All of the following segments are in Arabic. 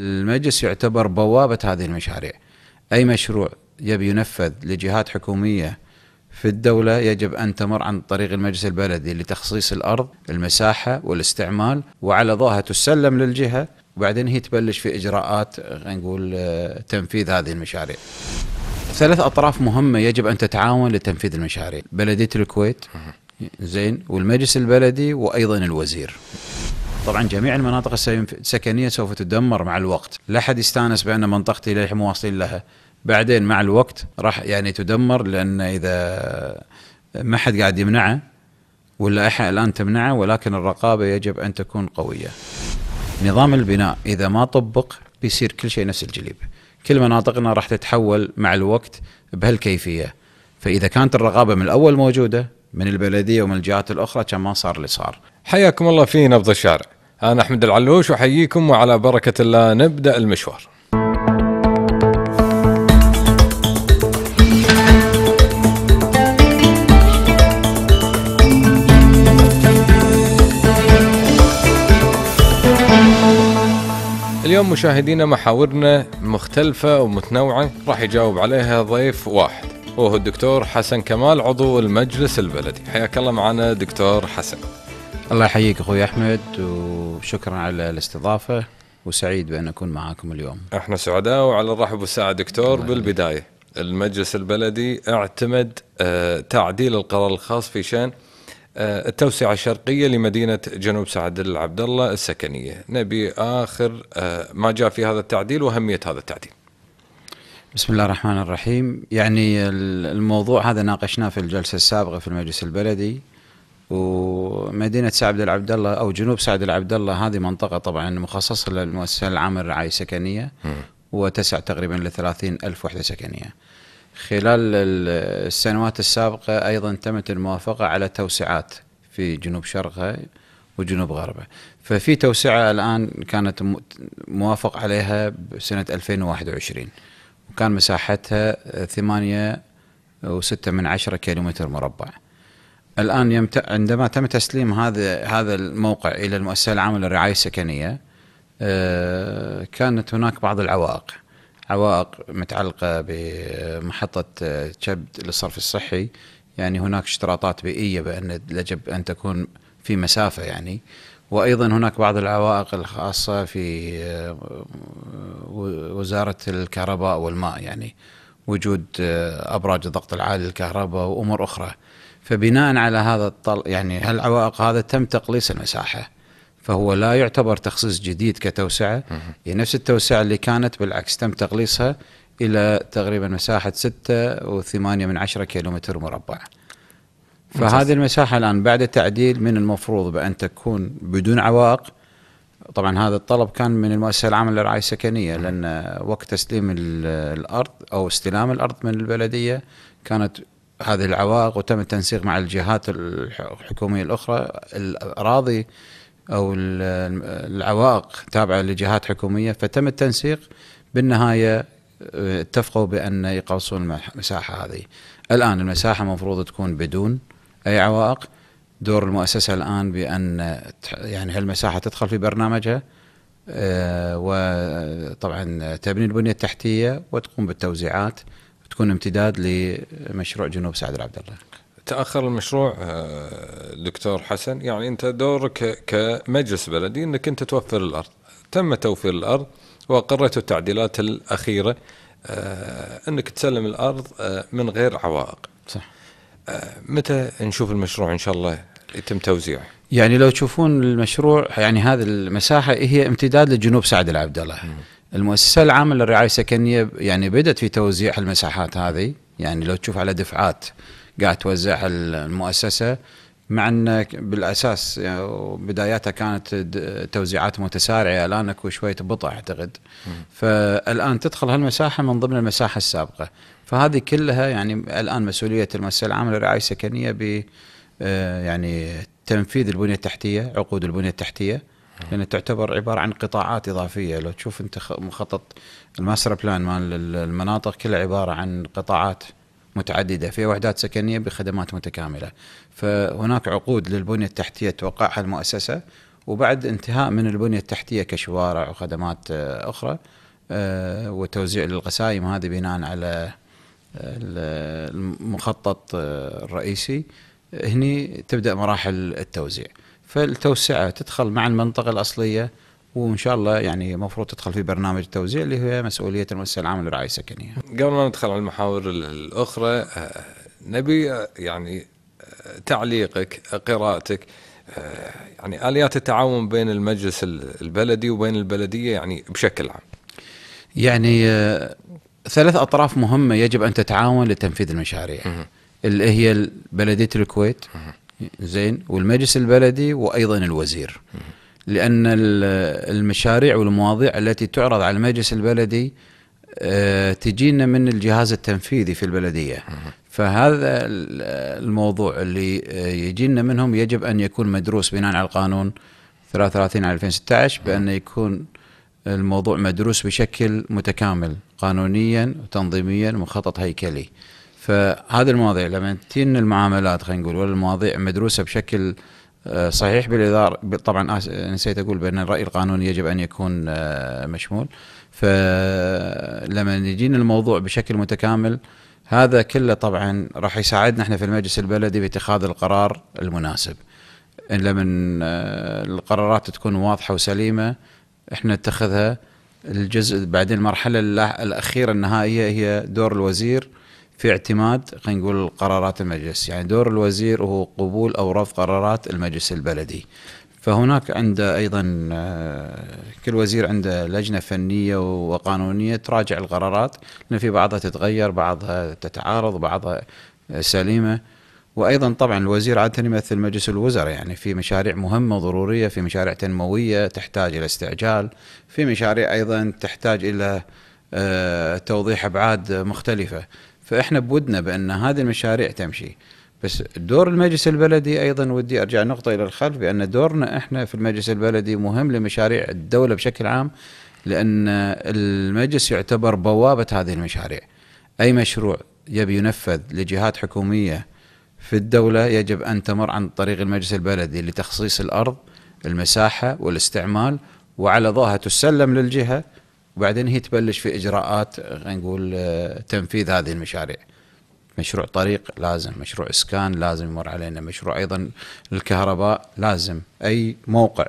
المجلس يعتبر بوابة هذه المشاريع أي مشروع يبي ينفذ لجهات حكومية في الدولة يجب أن تمر عن طريق المجلس البلدي لتخصيص الأرض المساحة والاستعمال وعلى ضوها تسلم للجهة وبعدين هي تبلش في إجراءات نقول آه، تنفيذ هذه المشاريع ثلاث أطراف مهمة يجب أن تتعاون لتنفيذ المشاريع بلدية الكويت زين والمجلس البلدي وأيضا الوزير طبعا جميع المناطق السكنيه سوف تدمر مع الوقت لا احد يستانس بان منطقتي للحين مواصلين لها بعدين مع الوقت راح يعني تدمر لان اذا ما حد قاعد يمنعه واللائحه الان تمنعه ولكن الرقابه يجب ان تكون قويه. نظام البناء اذا ما طبق بيصير كل شيء نفس الجليب. كل مناطقنا راح تتحول مع الوقت بهالكيفيه. فاذا كانت الرقابه من الاول موجوده من البلديه ومن الجهات الاخرى كان ما صار اللي صار. حياكم الله في نبض الشارع. أنا أحمد العلوش احييكم وعلى بركة الله نبدأ المشوار اليوم مشاهدينا محاورنا مختلفة ومتنوعة راح يجاوب عليها ضيف واحد وهو الدكتور حسن كمال عضو المجلس البلدي حياك الله معنا دكتور حسن الله يحييك اخوي احمد وشكرا على الاستضافه وسعيد بان اكون معاكم اليوم. احنا سعداء وعلى الرحب والساعه دكتور بالبدايه المجلس البلدي اعتمد آه، تعديل القرار الخاص في شان آه، التوسعه الشرقيه لمدينه جنوب سعد العبد الله السكنيه، نبي اخر آه، ما جاء في هذا التعديل واهميه هذا التعديل. بسم الله الرحمن الرحيم، يعني الموضوع هذا ناقشناه في الجلسه السابقه في المجلس البلدي ومدينه سعد العبد الله او جنوب سعد العبد الله هذه منطقه طبعا مخصصه للمؤسسه العامه للرعايه السكنيه وتسع تقريبا ل الف وحده سكنيه. خلال السنوات السابقه ايضا تمت الموافقه على توسعات في جنوب شرقها وجنوب غربه. ففي توسعه الان كانت موافق عليها بسنه 2021 وكان مساحتها 8.6 و من عشرة كيلومتر مربع. الان يمت... عندما تم تسليم هذا هذا الموقع الى المؤسسه العامه للرعايه السكنيه آه، كانت هناك بعض العوائق عوائق متعلقه بمحطه تشبد آه، للصرف الصحي يعني هناك اشتراطات بيئيه بان يجب ان تكون في مسافه يعني وايضا هناك بعض العوائق الخاصه في آه، وزاره الكهرباء والماء يعني وجود ابراج الضغط العالي للكهرباء وامور اخرى فبناء على هذا الطل يعني هالعوائق هذا تم تقليص المساحه فهو لا يعتبر تخصيص جديد كتوسعه هي نفس التوسعه اللي كانت بالعكس تم تقليصها الى تقريبا مساحه 6.8 من 10 كيلومتر مربع فهذه المساحه الان بعد التعديل من المفروض بان تكون بدون عوائق طبعا هذا الطلب كان من المؤسسه العامه للرعايه السكنيه لان وقت تسليم الارض او استلام الارض من البلديه كانت هذه العوائق وتم التنسيق مع الجهات الحكوميه الاخرى الاراضي او العوائق تابعه لجهات حكوميه فتم التنسيق بالنهايه آه، اتفقوا بان يقلصون المساحه هذه. الان المساحه المفروض تكون بدون اي عوائق دور المؤسسه الان بان يعني هالمساحه تدخل في برنامجها آه، وطبعا تبني البنيه التحتيه وتقوم بالتوزيعات تكون امتداد لمشروع جنوب سعد العبد الله تاخر المشروع آه، دكتور حسن يعني انت دورك كمجلس بلدي انك انت توفر الارض تم توفير الارض واقريت التعديلات الاخيره آه، انك تسلم الارض آه، من غير عوائق صح متى نشوف المشروع ان شاء الله يتم توزيعه يعني لو تشوفون المشروع يعني هذه المساحه هي امتداد لجنوب سعد العبد الله المؤسسه العامه للرعايه السكنيه يعني بدات في توزيع المساحات هذه يعني لو تشوف على دفعات قاعد توزع المؤسسه مع ان بالاساس يعني بداياتها كانت توزيعات متسارعه الان اكو شويه بطء اعتقد فالان تدخل هالمساحه من ضمن المساحه السابقه فهذه كلها يعني الان مسؤوليه المؤسسه العامه للرعايه السكنيه ب آه، يعني تنفيذ البنيه التحتيه عقود البنيه التحتيه لان تعتبر عباره عن قطاعات اضافيه لو تشوف انت مخطط الماستر بلان مال المناطق كلها عباره عن قطاعات متعدده في وحدات سكنيه بخدمات متكامله فهناك عقود للبنيه التحتيه توقعها المؤسسه وبعد انتهاء من البنيه التحتيه كشوارع وخدمات آه، اخرى آه، وتوزيع للقسائم هذه بناء على آه، المخطط الرئيسي هني تبدا مراحل التوزيع فالتوسعه تدخل مع المنطقه الاصليه وان شاء الله يعني المفروض تدخل في برنامج التوزيع اللي هي مسؤوليه المؤسسه العامه للرعايه السكنيه. قبل ما ندخل على المحاور الاخرى آه، نبي آه، يعني آه، تعليقك قراءتك يعني اليات التعاون بين المجلس البلدي وبين البلديه يعني بشكل عام. يعني ثلاث اطراف مهمه يجب ان تتعاون لتنفيذ المشاريع. اللي هي بلديه الكويت زين والمجلس البلدي وايضا الوزير لان المشاريع والمواضيع التي تعرض على المجلس البلدي آه، تجينا من الجهاز التنفيذي في البلديه فهذا الموضوع اللي آه، يجينا منهم يجب ان يكون مدروس بناء على القانون 33 على 2016 بان يكون الموضوع مدروس بشكل متكامل قانونيا وتنظيميا ومخطط هيكلي. فهذه المواضيع لما تجينا المعاملات خلينا نقول والمواضيع المواضيع مدروسه بشكل آه، صحيح بالاداره طبعا نسيت اقول بان الراي القانوني يجب ان يكون آه، مشمول فلما يجينا الموضوع بشكل متكامل هذا كله طبعا راح يساعدنا احنا في المجلس البلدي باتخاذ القرار المناسب لما آه، القرارات تكون واضحه وسليمه احنا نتخذها الجزء بعدين المرحله الاخيره النهائيه هي دور الوزير في اعتماد خلينا نقول قرارات المجلس يعني دور الوزير هو قبول او رفض قرارات المجلس البلدي فهناك عنده ايضا آه، كل وزير عنده لجنه فنيه وقانونيه تراجع القرارات لان في بعضها تتغير بعضها تتعارض بعضها سليمه وايضا طبعا الوزير عاده يمثل مجلس الوزراء يعني في مشاريع مهمه ضروريه في مشاريع تنمويه تحتاج الى استعجال في مشاريع ايضا تحتاج الى آه، توضيح ابعاد مختلفه فاحنا بودنا بان هذه المشاريع تمشي بس دور المجلس البلدي ايضا ودي ارجع نقطه الى الخلف بان دورنا احنا في المجلس البلدي مهم لمشاريع الدوله بشكل عام لان المجلس يعتبر بوابه هذه المشاريع اي مشروع يبي ينفذ لجهات حكوميه في الدوله يجب ان تمر عن طريق المجلس البلدي لتخصيص الارض المساحه والاستعمال وعلى ضوها تسلم للجهه وبعدين هي تبلش في اجراءات خلينا نقول آه، تنفيذ هذه المشاريع مشروع طريق لازم مشروع اسكان لازم يمر علينا مشروع ايضا الكهرباء لازم اي موقع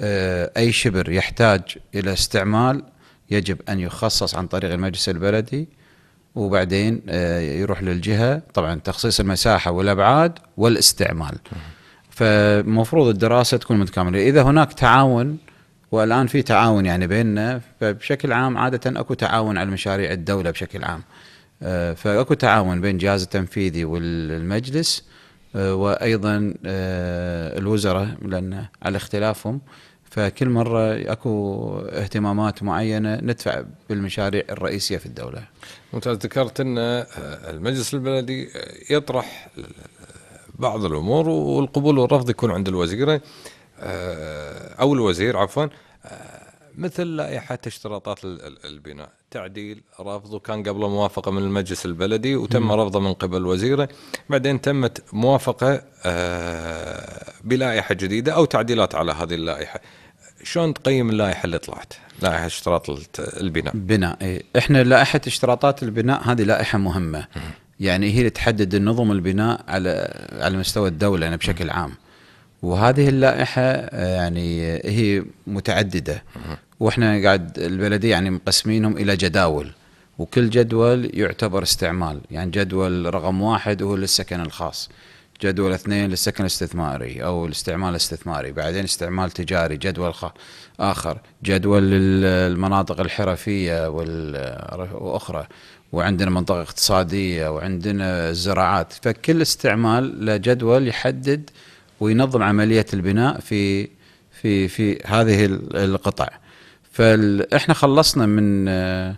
آه، اي شبر يحتاج الى استعمال يجب ان يخصص عن طريق المجلس البلدي وبعدين آه، يروح للجهه طبعا تخصيص المساحه والابعاد والاستعمال فالمفروض الدراسه تكون متكامله اذا هناك تعاون والان في تعاون يعني بيننا فبشكل عام عاده اكو تعاون على مشاريع الدوله بشكل عام آه، فاكو تعاون بين الجهاز التنفيذي والمجلس آه، وايضا آه، الوزراء لان على اختلافهم فكل مره اكو اهتمامات معينه ندفع بالمشاريع الرئيسيه في الدوله. ممتاز ذكرت ان المجلس البلدي يطرح بعض الامور والقبول والرفض يكون عند الوزير آه، او الوزير عفوا آه، مثل لائحة اشتراطات البناء تعديل رفضه كان قبله موافقة من المجلس البلدي وتم رفضه من قبل وزيره بعدين تمت موافقة آه، بلائحة جديدة أو تعديلات على هذه اللائحة شلون تقيم اللائحة اللي طلعت لائحة اشتراط البناء بناء إيه. احنا لائحة اشتراطات البناء هذه لائحة مهمة يعني هي اللي تحدد النظم البناء على على مستوى الدولة يعني بشكل عام وهذه اللائحه آه، يعني آه، هي متعدده واحنا قاعد البلديه يعني مقسمينهم الى جداول وكل جدول يعتبر استعمال يعني جدول رقم واحد هو للسكن الخاص جدول اثنين للسكن الاستثماري او الاستعمال الاستثماري بعدين استعمال تجاري جدول اخر جدول للمناطق الحرفيه واخرى وعندنا منطقه اقتصاديه وعندنا زراعات فكل استعمال له جدول يحدد وينظم عمليه البناء في في في هذه القطع فاحنا خلصنا من آه،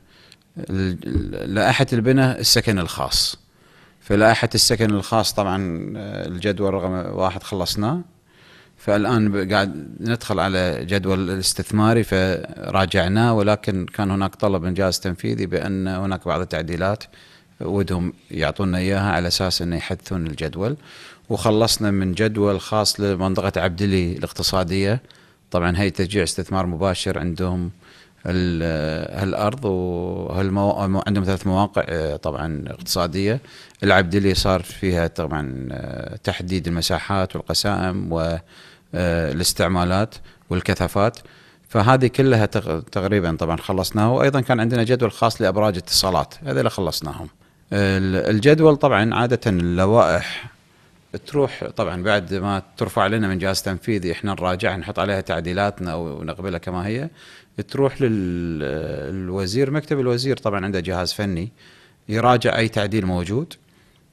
لائحه البناء السكن الخاص فلائحه السكن الخاص طبعا آه، الجدول رقم واحد خلصناه فالان قاعد ندخل على جدول الاستثماري فراجعناه ولكن كان هناك طلب من جهاز تنفيذي بان هناك بعض التعديلات ودهم يعطونا اياها على اساس انه يحدثون الجدول وخلصنا من جدول خاص لمنطقه عبدلي الاقتصاديه طبعا هي تشجيع استثمار مباشر عندهم هالارض وعندهم ثلاث مواقع آه، طبعا اقتصاديه العبدلي صار فيها طبعا آه، تحديد المساحات والقسائم والاستعمالات آه، والكثافات فهذه كلها تقريبا طبعا خلصناها وايضا كان عندنا جدول خاص لابراج اتصالات هذا اللي خلصناهم الجدول طبعا عاده اللوائح تروح طبعا بعد ما ترفع لنا من جهاز تنفيذي احنا نراجعها نحط عليها تعديلاتنا ونقبلها كما هي تروح للوزير مكتب الوزير طبعا عنده جهاز فني يراجع اي تعديل موجود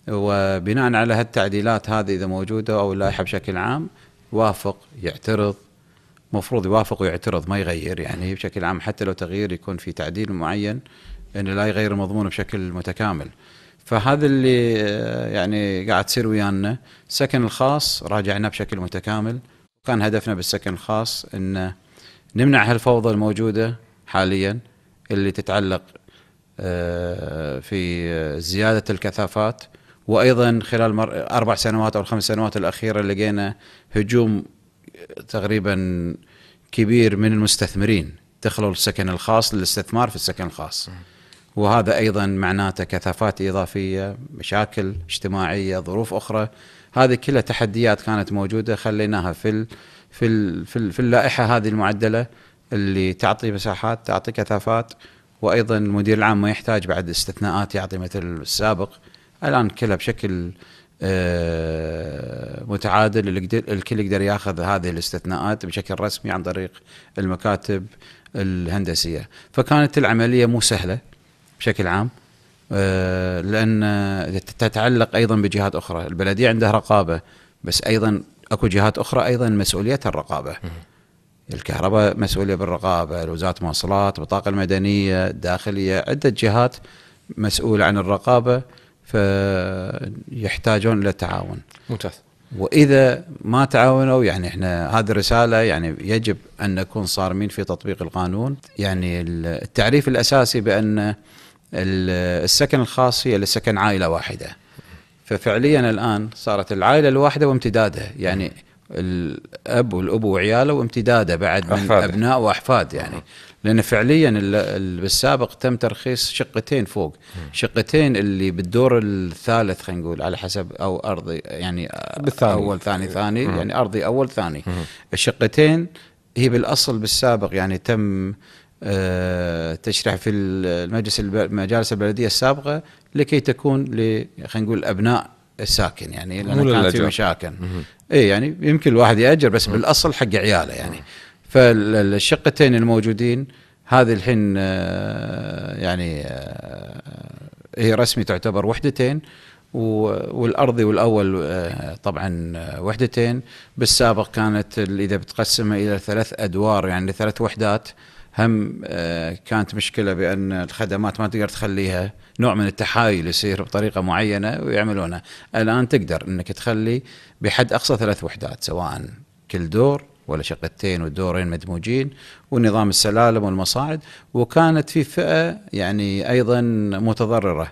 وبناء على هالتعديلات هذه اذا موجوده او اللائحه بشكل عام يوافق يعترض المفروض يوافق ويعترض ما يغير يعني بشكل عام حتى لو تغيير يكون في تعديل معين انه لا يغير المضمون بشكل متكامل فهذا اللي آه، يعني قاعد تصير ويانا السكن الخاص راجعناه بشكل متكامل وكان هدفنا بالسكن الخاص ان نمنع هالفوضى الموجوده حاليا اللي تتعلق آه، في زياده الكثافات وايضا خلال اربع سنوات او الخمس سنوات الاخيره لقينا هجوم تقريبا كبير من المستثمرين دخلوا السكن الخاص للاستثمار في السكن الخاص وهذا ايضا معناته كثافات اضافيه، مشاكل اجتماعيه، ظروف اخرى، هذه كلها تحديات كانت موجوده خليناها في الـ في الـ في, الـ في اللائحه هذه المعدله اللي تعطي مساحات، تعطي كثافات، وايضا المدير العام ما يحتاج بعد استثناءات يعطي مثل السابق، الان كلها بشكل آه، متعادل الكل يقدر ياخذ هذه الاستثناءات بشكل رسمي عن طريق المكاتب الهندسيه، فكانت العمليه مو سهله بشكل عام آه، لان تتعلق ايضا بجهات اخرى، البلديه عندها رقابه بس ايضا اكو جهات اخرى ايضا مسؤوليتها الرقابه. الكهرباء مسؤوليه بالرقابه، وزاره المواصلات، البطاقه المدنيه، الداخليه، عده جهات مسؤوله عن الرقابه فيحتاجون الى التعاون. ممتاز. واذا ما تعاونوا يعني احنا هذه الرساله يعني يجب ان نكون صارمين في تطبيق القانون يعني التعريف الاساسي بان السكن الخاص هي لسكن عائله واحده ففعليا الان صارت العائله الواحده وامتدادها يعني الاب والاب وعياله وامتداده بعد من أحفاد. ابناء واحفاد يعني لان فعليا بالسابق تم ترخيص شقتين فوق شقتين اللي بالدور الثالث خلينا نقول على حسب او ارضي يعني بالثاني. اول ثاني ثاني يعني ارضي اول ثاني الشقتين هي بالاصل بالسابق يعني تم آه، تشرح في المجلس المجالس البلديه السابقه لكي تكون ل خلينا نقول ابناء الساكن يعني لان كانت في مشاكل اي يعني يمكن الواحد ياجر بس بالاصل حق عياله يعني فالشقتين الموجودين هذه الحين آه، يعني آه، هي رسمي تعتبر وحدتين والارضي والاول آه، طبعا وحدتين بالسابق كانت اذا بتقسمها الى ثلاث ادوار يعني ثلاث وحدات هم كانت مشكله بان الخدمات ما تقدر تخليها نوع من التحايل يصير بطريقه معينه ويعملونها الان تقدر انك تخلي بحد اقصى ثلاث وحدات سواء كل دور ولا شقتين ودورين مدموجين ونظام السلالم والمصاعد وكانت في فئه يعني ايضا متضرره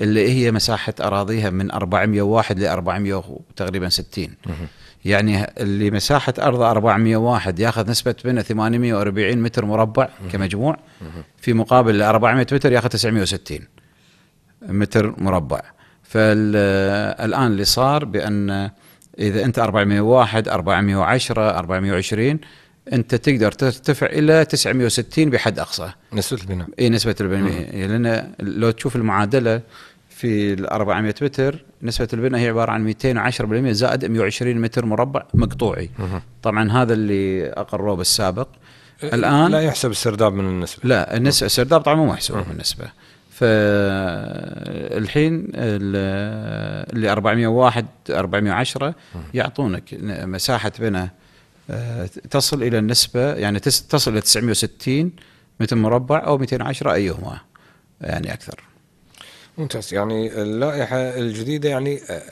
اللي هي مساحه اراضيها من 401 ل 400 تقريبا 60 يعني اللي مساحه ارض 401 ياخذ نسبه منه 840 متر مربع كمجموع في مقابل 400 متر ياخذ 960 متر مربع فالان اللي صار بان اذا انت 401 410 420 انت تقدر ترتفع الى 960 بحد اقصى نسبه البناء اي نسبه البناء إيه، لان لو تشوف المعادله في ال 400 متر نسبه البناء هي عباره عن 210% زائد 120 متر مربع مقطوعي مه. طبعا هذا اللي اقروه بالسابق إيه، الان لا يحسب السرداب من النسبه لا النسبه السرداب طبعا مو محسوب من النسبه فالحين آه، اللي 401 410 يعطونك مساحه بناء آه، تصل الى النسبه يعني تصل الى 960 متر مربع او 210 ايهما يعني اكثر. ممتاز يعني اللائحه الجديده يعني آه،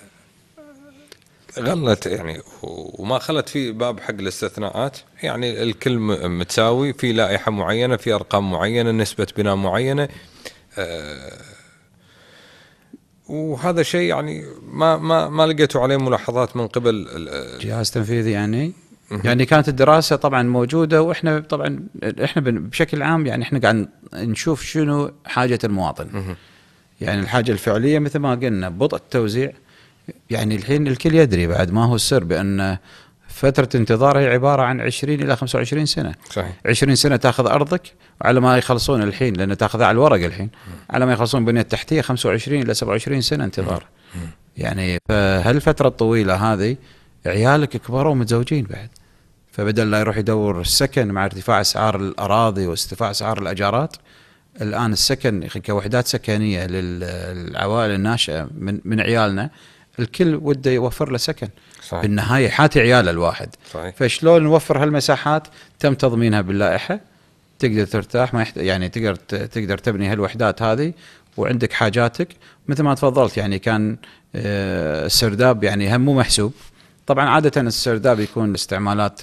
غلت يعني وما خلت في باب حق الاستثناءات يعني الكل متساوي في لائحه معينه في ارقام معينه نسبه بناء معينه آه، وهذا شيء يعني ما ما ما لقيتوا عليه ملاحظات من قبل آه، جهاز تنفيذي يعني يعني كانت الدراسه طبعا موجوده واحنا طبعا احنا بشكل عام يعني احنا قاعد نشوف شنو حاجه المواطن يعني الحاجه الفعليه مثل ما قلنا بطء التوزيع يعني الحين الكل يدري بعد ما هو السر بان فترة انتظار هي عبارة عن 20 إلى 25 سنة صحيح 20 سنة تاخذ أرضك على ما يخلصون الحين لأن تاخذها على الورق الحين على ما يخلصون البنية التحتية 25 إلى 27 سنة انتظار يعني فهالفترة الطويلة هذه عيالك كبروا ومتزوجين بعد فبدل لا يروح يدور السكن مع ارتفاع اسعار الاراضي وارتفاع اسعار الاجارات الان السكن كوحدات سكنيه للعوائل الناشئه من من عيالنا الكل وده يوفر له سكن صحيح. بالنهايه حاتي عياله الواحد صحيح. فشلون نوفر هالمساحات تم تضمينها باللائحه تقدر ترتاح ما يحت... يعني تقدر تقدر تبني هالوحدات هذه وعندك حاجاتك مثل ما تفضلت يعني كان آه، السرداب يعني هم مو محسوب طبعا عاده السرداب يكون الاستعمالات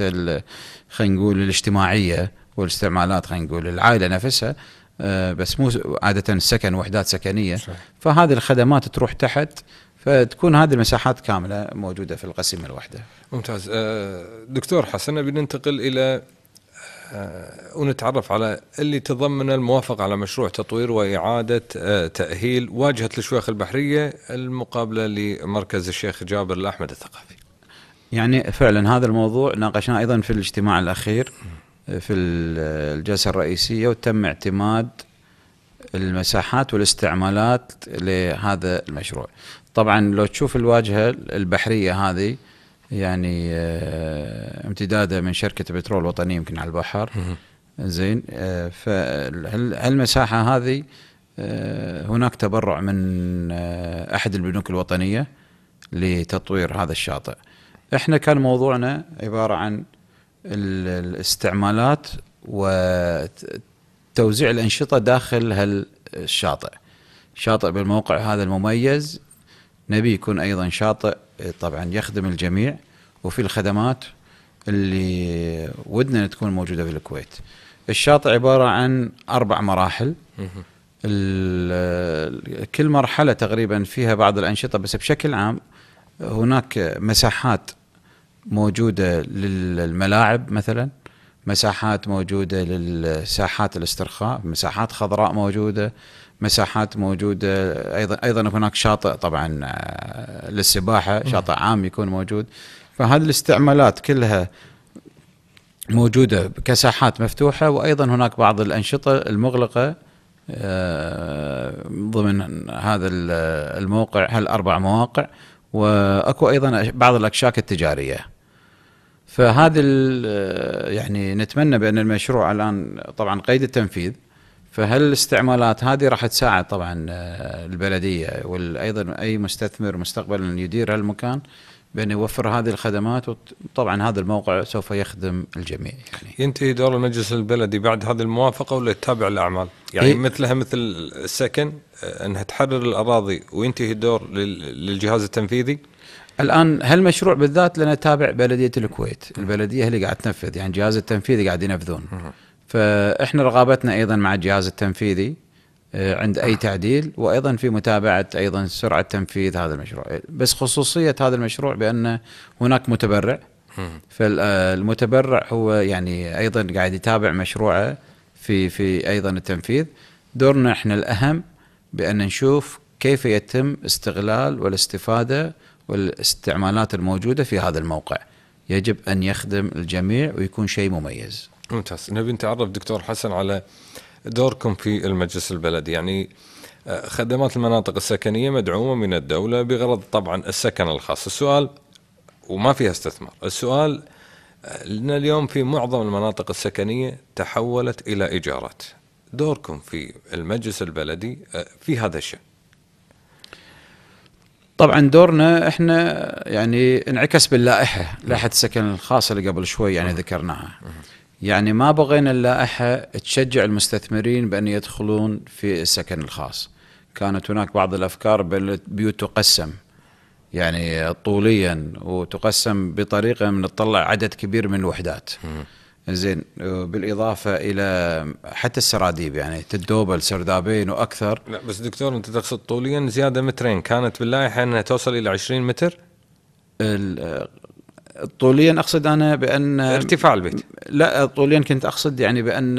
خلينا نقول الاجتماعيه والاستعمالات خلينا نقول العائله نفسها آه، بس مو عاده السكن وحدات سكنيه صحيح. فهذه الخدمات تروح تحت فتكون هذه المساحات كامله موجوده في القسم الواحده. ممتاز آه، دكتور حسن بننتقل الى آه، ونتعرف على اللي تضمن الموافقه على مشروع تطوير واعاده آه، تاهيل واجهه الشيوخ البحريه المقابله لمركز الشيخ جابر الاحمد الثقافي. يعني فعلا هذا الموضوع ناقشناه ايضا في الاجتماع الاخير في الجلسه الرئيسيه وتم اعتماد المساحات والاستعمالات لهذا المشروع طبعا لو تشوف الواجهه البحريه هذه يعني آه، امتداده من شركه بترول وطني يمكن على البحر زين آه، فالمساحه هذه آه، هناك تبرع من احد البنوك الوطنيه لتطوير هذا الشاطئ احنا كان موضوعنا عباره عن الاستعمالات وتوزيع الانشطه داخل هالشاطئ شاطئ بالموقع هذا المميز نبي يكون أيضا شاطئ طبعا يخدم الجميع وفي الخدمات اللي ودنا تكون موجودة في الكويت الشاطئ عبارة عن أربع مراحل كل مرحلة تقريبا فيها بعض الأنشطة بس بشكل عام هناك مساحات موجودة للملاعب مثلا مساحات موجودة للساحات الاسترخاء مساحات خضراء موجودة مساحات موجوده ايضا ايضا هناك شاطئ طبعا آه، للسباحه شاطئ عام يكون موجود فهذه الاستعمالات كلها موجوده كساحات مفتوحه وايضا هناك بعض الانشطه المغلقه آه، ضمن هذا الموقع هالاربع مواقع واكو ايضا بعض الاكشاك التجاريه فهذا آه، يعني نتمنى بان المشروع الان طبعا قيد التنفيذ فهل الاستعمالات هذه راح تساعد طبعا آه، البلديه وايضا اي مستثمر مستقبلا يدير هالمكان بأن يوفر هذه الخدمات وطبعا هذا الموقع سوف يخدم الجميع يعني. ينتهي دور المجلس البلدي بعد هذه الموافقة ولا يتابع الأعمال يعني إيه؟ مثلها مثل السكن آه، أنها تحرر الأراضي وينتهي الدور للجهاز التنفيذي الآن هالمشروع بالذات لنا تابع بلدية الكويت البلدية اللي قاعد تنفذ يعني الجهاز التنفيذي قاعد ينفذون فاحنا رغبتنا ايضا مع الجهاز التنفيذي آه، عند اي آه. تعديل وايضا في متابعه ايضا سرعه تنفيذ هذا المشروع بس خصوصيه هذا المشروع بان هناك متبرع فالمتبرع هو يعني ايضا قاعد يتابع مشروعه في في ايضا التنفيذ دورنا احنا الاهم بان نشوف كيف يتم استغلال والاستفاده والاستعمالات الموجوده في هذا الموقع يجب ان يخدم الجميع ويكون شيء مميز ممتاز نبي نتعرف دكتور حسن على دوركم في المجلس البلدي يعني آه، خدمات المناطق السكنية مدعومة من الدولة بغرض طبعا السكن الخاص السؤال وما فيها استثمار السؤال آه، لنا اليوم في معظم المناطق السكنية تحولت إلى إيجارات دوركم في المجلس البلدي آه، في هذا الشأن طبعا دورنا احنا يعني انعكس باللائحه لائحه السكن الخاصه اللي قبل شوي يعني ذكرناها يعني ما بغينا اللائحة تشجع المستثمرين بأن يدخلون في السكن الخاص كانت هناك بعض الأفكار البيوت تقسم يعني طوليا وتقسم بطريقة من تطلع عدد كبير من الوحدات زين بالاضافه الى حتى السراديب يعني تدوبل سردابين واكثر لا بس دكتور انت تقصد طوليا زياده مترين كانت باللائحه انها توصل الى 20 متر طوليا اقصد انا بان ارتفاع البيت لا طوليا كنت اقصد يعني بان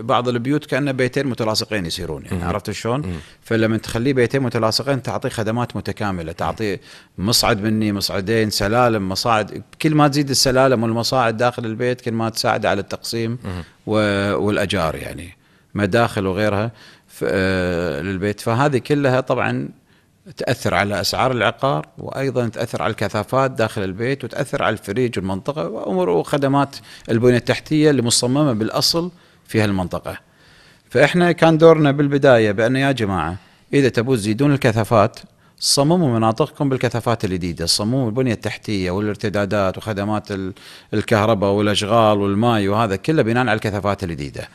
بعض البيوت كانه بيتين متلاصقين يصيرون يعني مم. عرفت شلون؟ فلما تخليه بيتين متلاصقين تعطيه خدمات متكامله تعطيه مصعد مني مصعدين سلالم مصاعد كل ما تزيد السلالم والمصاعد داخل البيت كل ما تساعد على التقسيم و... والاجار يعني مداخل وغيرها آه، للبيت فهذه كلها طبعا تاثر على اسعار العقار وايضا تاثر على الكثافات داخل البيت وتاثر على الفريج والمنطقه وامور وخدمات البنيه التحتيه اللي مصممه بالاصل في هالمنطقه. فاحنا كان دورنا بالبدايه بأن يا جماعه اذا تبون تزيدون الكثافات صمموا مناطقكم بالكثافات الجديده، صمموا البنيه التحتيه والارتدادات وخدمات الكهرباء والاشغال والماي وهذا كله بناء على الكثافات الجديده.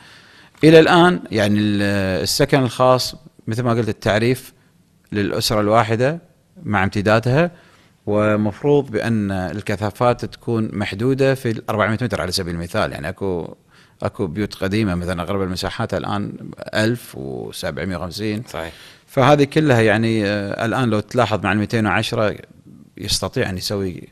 الى الان يعني السكن الخاص مثل ما قلت التعريف للأسرة الواحدة مع امتدادها ومفروض بأن الكثافات تكون محدودة في 400 متر على سبيل المثال يعني أكو اكو بيوت قديمه مثلا اغلب المساحات الان 1750 صحيح فهذه كلها يعني آه، الان لو تلاحظ مع ال 210 يستطيع ان يسوي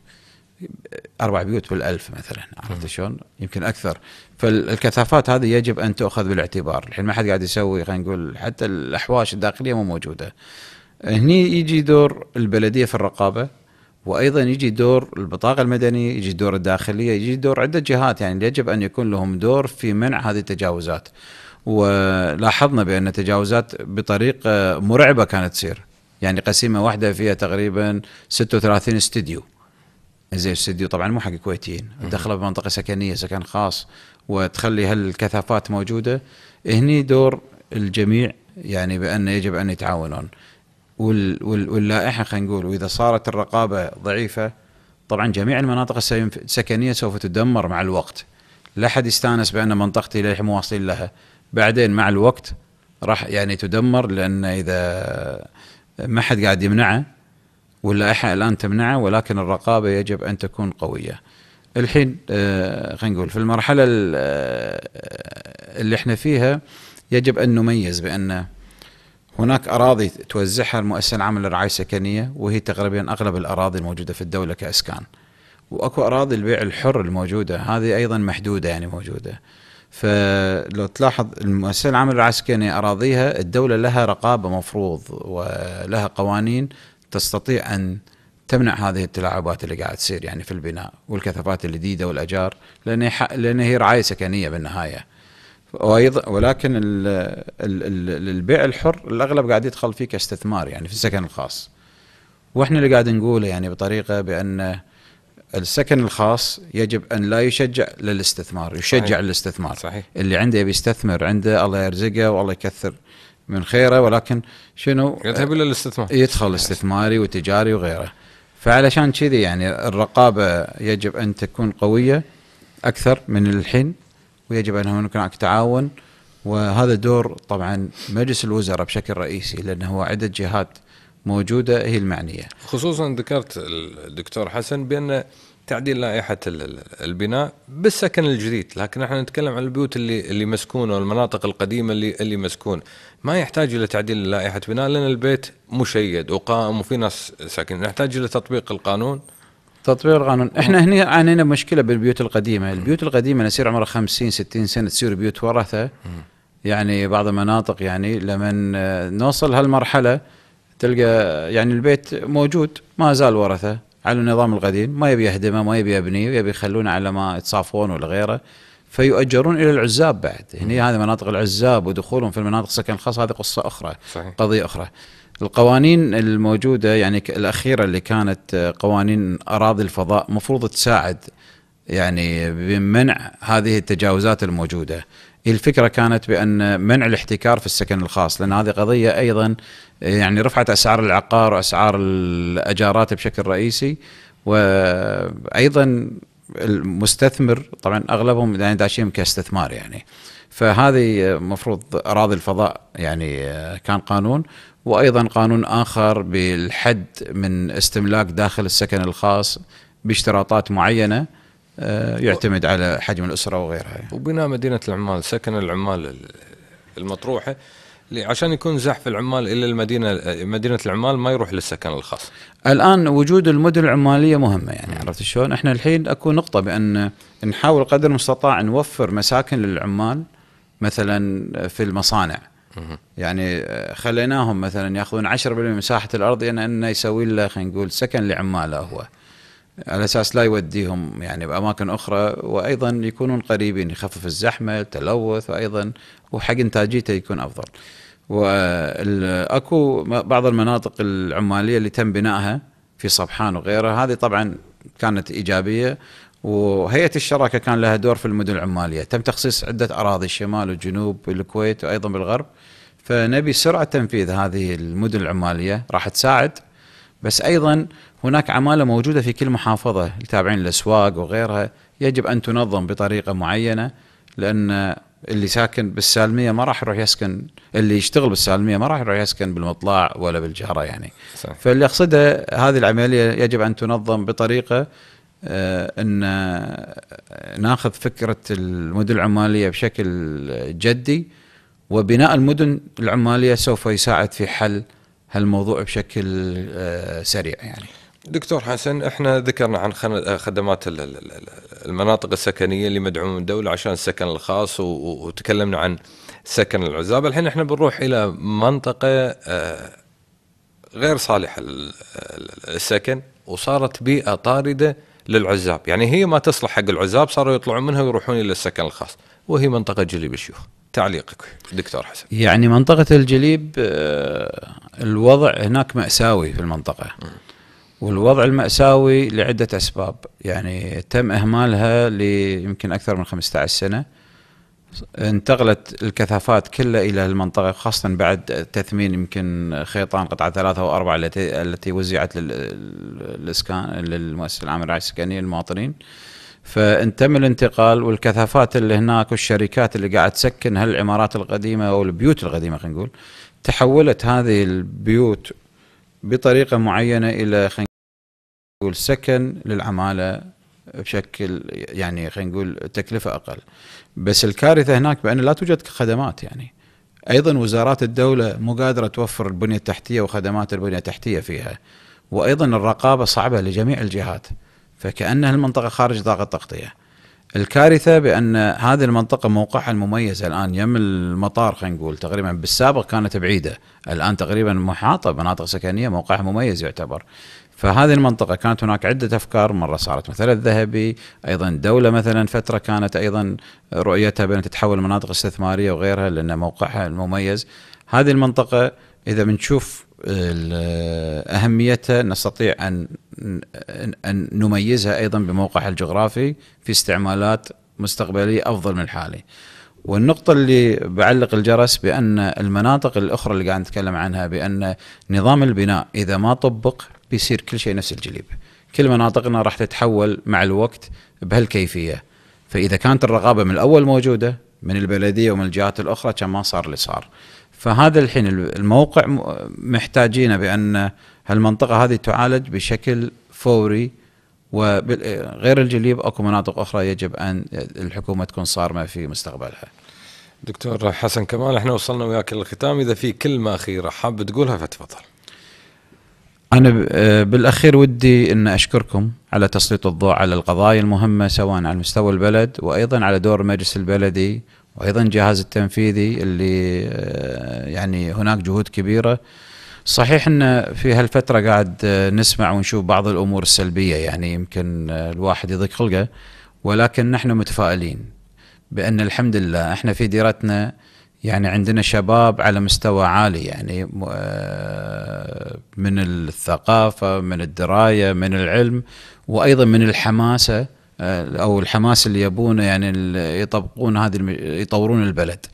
اربع بيوت بالالف مثلا عرفت شلون؟ يمكن اكثر فالكثافات هذه يجب ان تؤخذ بالاعتبار، الحين ما حد قاعد يسوي خلينا نقول حتى الاحواش الداخليه مو موجوده. هني يجي دور البلديه في الرقابه وايضا يجي دور البطاقه المدنيه، يجي دور الداخليه، يجي دور عده جهات يعني يجب ان يكون لهم دور في منع هذه التجاوزات. ولاحظنا بان تجاوزات بطريقه آه، مرعبه كانت تصير. يعني قسيمه واحده فيها تقريبا 36 استديو. زين استديو طبعا مو حق الكويتيين، دخله بمنطقه سكنيه، سكن خاص وتخلي هالكثافات موجوده. هني دور الجميع يعني بان يجب ان يتعاونون. وال وال واللائحه خلينا نقول واذا صارت الرقابه ضعيفه طبعا جميع المناطق السكنيه سوف تدمر مع الوقت لا احد يستانس بان منطقتي مو مواصلين لها بعدين مع الوقت راح يعني تدمر لان اذا ما حد قاعد يمنعه واللائحه الان تمنعه ولكن الرقابه يجب ان تكون قويه. الحين آه، خلينا نقول في المرحله آه، اللي احنا فيها يجب ان نميز بان هناك أراضي توزعها المؤسسة العامة للرعاية السكنية وهي تقريبا أغلب الأراضي الموجودة في الدولة كإسكان وأكو أراضي البيع الحر الموجودة هذه أيضا محدودة يعني موجودة فلو تلاحظ المؤسسة العامة للرعاية السكنية أراضيها الدولة لها رقابة مفروض ولها قوانين تستطيع أن تمنع هذه التلاعبات اللي قاعد تصير يعني في البناء والكثافات الجديدة والأجار لأن هي رعاية سكنية بالنهاية وايضا ولكن البيع الحر الاغلب قاعد يدخل فيه كاستثمار يعني في السكن الخاص واحنا اللي قاعد نقوله يعني بطريقه بان السكن الخاص يجب ان لا يشجع للاستثمار يشجع صحيح. للاستثمار صحيح. اللي عنده يبي يستثمر عنده الله يرزقه والله يكثر من خيره ولكن شنو يذهب الى الاستثمار يدخل استثماري وتجاري وغيره فعلشان كذي يعني الرقابه يجب ان تكون قويه اكثر من الحين ويجب أن هناك تعاون وهذا دور طبعا مجلس الوزراء بشكل رئيسي لأنه عدة جهات موجودة هي المعنية خصوصا ذكرت الدكتور حسن بأن تعديل لائحة البناء بالسكن الجديد لكن احنا نتكلم عن البيوت اللي اللي مسكونة والمناطق القديمة اللي اللي مسكون ما يحتاج إلى تعديل لائحة بناء لأن البيت مشيد وقائم وفي ناس ساكنين نحتاج إلى تطبيق القانون تطوير القانون احنا هنا عانينا مشكله بالبيوت القديمه البيوت القديمه يصير عمرها 50 60 سنه تصير بيوت ورثه يعني بعض المناطق يعني لما آه، نوصل هالمرحله تلقى يعني البيت موجود ما زال ورثه على النظام القديم ما يبي يهدمه ما يبي يبنيه يبي يخلونه على ما يتصافون ولا غيره فيؤجرون الى العزاب بعد هنا هذه مناطق العزاب ودخولهم في المناطق السكن الخاص هذه قصه اخرى صحيح. قضيه اخرى القوانين الموجوده يعني الاخيره اللي كانت آه، قوانين اراضي الفضاء مفروض تساعد يعني بمنع هذه التجاوزات الموجوده الفكره كانت بان منع الاحتكار في السكن الخاص لان هذه قضيه ايضا يعني رفعت اسعار العقار واسعار الاجارات بشكل رئيسي وايضا المستثمر طبعا اغلبهم يعني داشين كاستثمار يعني فهذه مفروض أراضي الفضاء يعني كان قانون وأيضا قانون آخر بالحد من استملاك داخل السكن الخاص باشتراطات معينة آه، يعتمد على حجم الأسرة وغيرها وبناء مدينة العمال سكن العمال المطروحة عشان يكون زحف العمال الى المدينه مدينه العمال ما يروح للسكن الخاص. الان وجود المدن العماليه مهمه يعني عرفت شلون؟ احنا الحين اكو نقطه بان نحاول قدر المستطاع نوفر مساكن للعمال مثلا في المصانع يعني آه، خليناهم مثلا ياخذون 10% من مساحه الارض انه يسوي له خلينا نقول سكن لعماله هو على اساس لا يوديهم يعني باماكن اخرى وايضا يكونون قريبين يخفف الزحمه التلوث وايضا وحق انتاجيته يكون افضل. واكو بعض المناطق العماليه اللي تم بنائها في صبحان وغيرها هذه طبعا كانت ايجابيه وهيئه الشراكه كان لها دور في المدن العماليه، تم تخصيص عده اراضي الشمال والجنوب والكويت وايضا بالغرب. فنبي سرعه تنفيذ هذه المدن العماليه راح تساعد بس ايضا هناك عماله موجوده في كل محافظه تابعين الاسواق وغيرها يجب ان تنظم بطريقه معينه لان اللي ساكن بالسالميه ما راح يروح يسكن اللي يشتغل بالسالميه ما راح يروح يسكن بالمطلع ولا بالجاره يعني صح. فاللي اقصده هذه العمليه يجب ان تنظم بطريقه آه، ان آه، ناخذ فكره المدن العماليه بشكل جدي وبناء المدن العماليه سوف يساعد في حل هالموضوع بشكل آه، سريع يعني. دكتور حسن احنا ذكرنا عن خدمات المناطق السكنيه اللي مدعومه من الدوله عشان السكن الخاص وتكلمنا عن سكن العزاب الحين احنا بنروح الى منطقه غير صالحه للسكن وصارت بيئه طارده للعزاب يعني هي ما تصلح حق العزاب صاروا يطلعون منها ويروحون الى السكن الخاص وهي منطقه جليب الشيوخ تعليقك دكتور حسن يعني منطقه الجليب آه، الوضع هناك ماساوي في المنطقه والوضع الماساوي لعده اسباب يعني تم اهمالها ليمكن اكثر من 15 سنه انتقلت الكثافات كلها الى المنطقه خاصه بعد تثمين يمكن خيطان قطعه ثلاثه واربعه التي التي وزعت للاسكان للمؤسسه العامه للرعايه السكنيه للمواطنين فانتم الانتقال والكثافات اللي هناك والشركات اللي قاعد تسكن هالعمارات القديمه او البيوت القديمه خلينا نقول تحولت هذه البيوت بطريقه معينه الى خلينا نقول سكن للعماله بشكل يعني خلينا نقول تكلفه اقل بس الكارثه هناك بان لا توجد خدمات يعني ايضا وزارات الدوله مو قادره توفر البنيه التحتيه وخدمات البنيه التحتيه فيها وايضا الرقابه صعبه لجميع الجهات فكانها المنطقه خارج طاقه التغطيه الكارثه بان هذه المنطقه موقعها المميز الان يم المطار خلينا نقول تقريبا بالسابق كانت بعيده الان تقريبا محاطه بمناطق سكنيه موقعها مميز يعتبر فهذه المنطقة كانت هناك عدة أفكار مرة صارت مثلا الذهبي أيضا دولة مثلا فترة كانت أيضا رؤيتها بأن تتحول مناطق استثمارية وغيرها لأن موقعها المميز هذه المنطقة إذا بنشوف أهميتها نستطيع أن أن نميزها أيضا بموقعها الجغرافي في استعمالات مستقبلية أفضل من الحالي والنقطة اللي بعلق الجرس بأن المناطق الأخرى اللي قاعد نتكلم عنها بأن نظام البناء إذا ما طبق بيصير كل شيء نفس الجليب كل مناطقنا راح تتحول مع الوقت بهالكيفيه فاذا كانت الرغابه من الاول موجوده من البلديه ومن الجهات الاخرى كان ما صار اللي صار فهذا الحين الموقع محتاجينه بان هالمنطقه هذه تعالج بشكل فوري وغير الجليب اكو مناطق اخرى يجب ان الحكومه تكون صارمه في مستقبلها. دكتور حسن كمال احنا وصلنا وياك للختام اذا في كلمه اخيره حاب تقولها فتفضل. أنا آه، بالأخير ودي أن أشكركم على تسليط الضوء على القضايا المهمة سواء على مستوى البلد وأيضا على دور المجلس البلدي وأيضا الجهاز التنفيذي اللي آه، يعني هناك جهود كبيرة صحيح أن في هالفترة قاعد آه، نسمع ونشوف بعض الأمور السلبية يعني يمكن الواحد يضيق خلقه ولكن نحن متفائلين بأن الحمد لله احنا في ديرتنا يعني عندنا شباب على مستوى عالي يعني آه، من الثقافة من الدراية من العلم وأيضا من الحماسة آه، أو الحماس اللي يبونه يعني يطبقون هذه يطورون البلد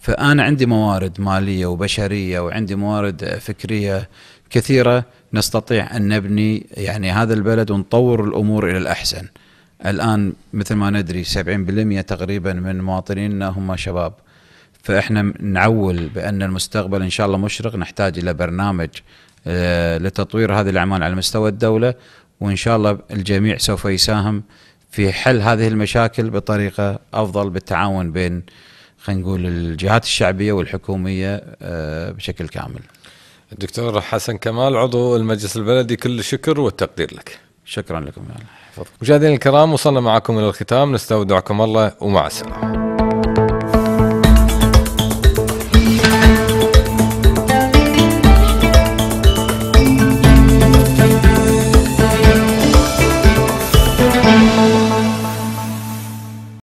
فأنا عندي موارد مالية وبشرية وعندي موارد فكرية كثيرة نستطيع أن نبني يعني هذا البلد ونطور الأمور إلى الأحسن الآن مثل ما ندري 70% تقريبا من مواطنينا هم شباب فاحنا نعول بان المستقبل ان شاء الله مشرق نحتاج الى برنامج آه، لتطوير هذه الاعمال على مستوى الدوله وان شاء الله الجميع سوف يساهم في حل هذه المشاكل بطريقه افضل بالتعاون بين خلينا نقول الجهات الشعبيه والحكوميه آه، بشكل كامل. الدكتور حسن كمال عضو المجلس البلدي كل الشكر والتقدير لك. شكرا لكم يا مشاهدينا الكرام وصلنا معكم الى الختام نستودعكم الله ومع السلامه.